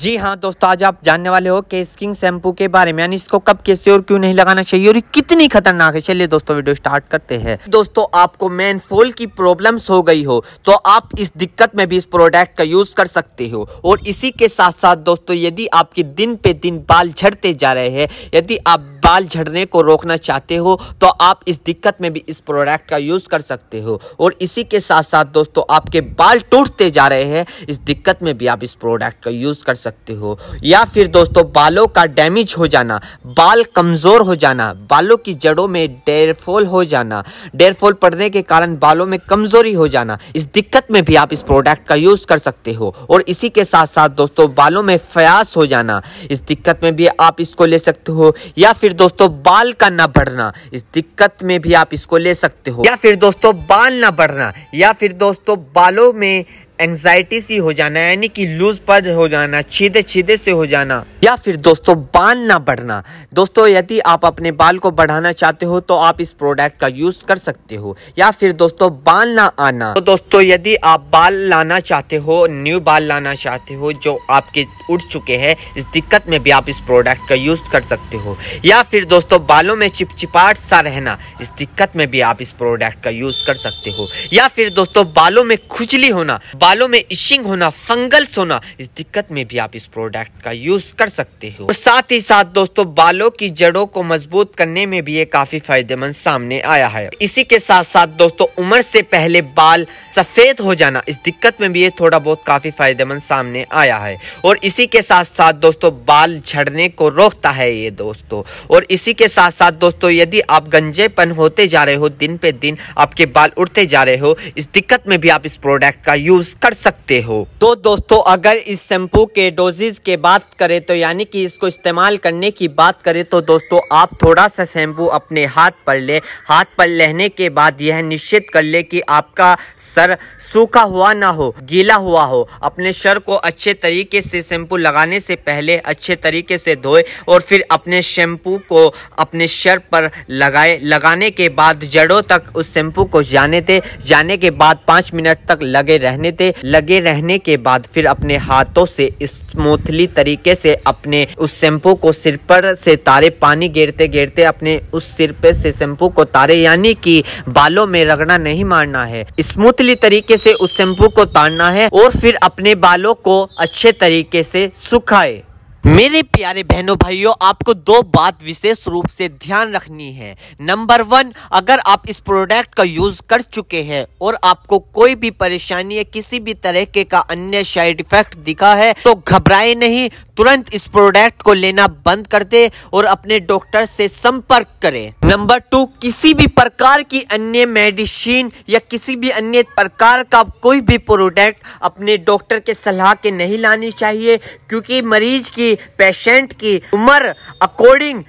जी हाँ दोस्तों आज आप जानने वाले हो केस किंग शैम्पू के बारे में यानी इसको कब कैसे और क्यों नहीं लगाना चाहिए और कितनी खतरनाक है चलिए दोस्तों वीडियो स्टार्ट करते हैं दोस्तों आपको फोल की प्रॉब्लम्स हो गई हो तो आप इस दिक्कत में भी इस प्रोडक्ट का यूज कर सकते हो और इसी के साथ साथ दोस्तों यदि आपके दिन पे दिन बाल झड़ते जा रहे हैं यदि आप बाल झड़ने को रोकना चाहते हो तो आप इस दिक्कत में भी इस प्रोडक्ट का यूज कर सकते हो और इसी के साथ साथ दोस्तों आपके बाल टूटते जा रहे हैं इस दिक्कत में भी आप इस प्रोडक्ट का यूज कर कर सकते हो या फिर दोस्तों बालों का डैमेज हो जाना बाल कमज़ोर हो जाना बालों की जड़ों में डेरफोल हो जाना डेरफोल पड़ने के कारण बालों में कमज़ोरी हो जाना इस दिक्कत में भी आप इस प्रोडक्ट का यूज़ कर सकते हो और इसी के साथ साथ दोस्तों बालों में फयास हो जाना इस दिक्कत में भी आप इसको ले सकते हो या फिर दोस्तों बाल का ना बढ़ना इस दिक्कत में भी आप इसको ले सकते हो या फिर दोस्तों बाल ना बढ़ना या फिर दोस्तों बालों में एंजाइटी सी हो जाना यानी कि लूज पद हो जाना छीदे छीदे से हो जाना या फिर दोस्तों बाल ना बढ़ना दोस्तों यदि आप अपने बाल को बढ़ाना चाहते हो तो आप इस प्रोडक्ट का यूज कर सकते हो या फिर दोस्तों बाल ना आना तो दोस्तों यदि आप बाल लाना चाहते हो न्यू बाल लाना चाहते हो जो आपके उठ चुके हैं इस दिक्कत में भी आप इस प्रोडक्ट का यूज कर सकते हो या फिर दोस्तों बालों में चिपचिपाट सा रहना इस दिक्कत में भी आप इस प्रोडक्ट का यूज कर सकते हो या फिर दोस्तों बालों में खुजली होना बालों में इशिंग होना फंगल्स होना इस दिक्कत में भी आप इस प्रोडक्ट का यूज कर सकते हो और साथ ही साथ दोस्तों बालों की जड़ों को मजबूत करने में भी ये काफी फायदेमंद सामने आया है इसी के साथ साथ दोस्तों उम्र से पहले बाल सफेद हो जाना इस दिक्कत में भी ये थोड़ा बहुत काफी फायदेमंद सामने आया है और इसी के साथ साथ दोस्तों बाल झड़ने को रोकता है ये दोस्तों और इसी के साथ साथ दोस्तों यदि आप गंजेपन होते जा रहे हो दिन पे दिन आपके बाल उड़ते जा रहे हो इस दिक्कत में भी आप इस प्रोडक्ट का यूज कर सकते हो तो दोस्तों अगर इस शैम्पू के डोजेज के बात करें तो यानी कि इसको इस्तेमाल करने की बात करें तो दोस्तों आप थोड़ा सा शैम्पू अपने हाथ पर ले हाथ पर लेने के बाद यह निश्चित कर ले कि आपका सर सूखा हुआ ना हो गीला हुआ हो अपने सर को अच्छे तरीके से शैम्पू लगाने से पहले अच्छे तरीके से धोए और फिर अपने शैम्पू को अपने सर पर लगाए लगाने के बाद जड़ों तक उस शैम्पू को जाने दे जाने के बाद पाँच मिनट तक लगे रहने दे घंटे लगे रहने के बाद फिर अपने हाथों से स्मूथली तरीके से अपने उस शैम्पू को सिर पर से तारे पानी गिरते गिरते अपने उस सिर पर से शैम्पू को तारे यानी कि बालों में रगड़ना नहीं मारना है स्मूथली तरीके से उस शैम्पू को तारना है और फिर अपने बालों को अच्छे तरीके से सुखाए मेरे प्यारे बहनों भाइयों आपको दो बात विशेष रूप से ध्यान रखनी है नंबर वन अगर आप इस प्रोडक्ट का यूज़ कर चुके हैं और आपको कोई भी परेशानी या किसी भी तरीके का अन्य साइड इफेक्ट दिखा है तो घबराए नहीं तुरंत इस प्रोडक्ट को लेना बंद कर दे और अपने डॉक्टर से संपर्क करें नंबर टू किसी भी प्रकार की अन्य मेडिसिन या किसी भी अन्य प्रकार का कोई भी प्रोडक्ट अपने डॉक्टर के सलाह के नहीं लानी चाहिए क्योंकि मरीज की पेशेंट की उम्र अकॉर्डिंग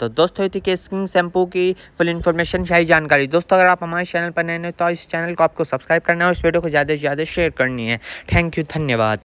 तो दोस्तों थी कि स्किन शैम्पू की फुल इन्फॉर्मेशन शाही जानकारी दोस्तों अगर आप हमारे चैनल पर नए हैं तो इस चैनल को आपको सब्सक्राइब करना है और इस वीडियो को ज़्यादा से ज़्यादा शेयर करनी है थैंक यू धन्यवाद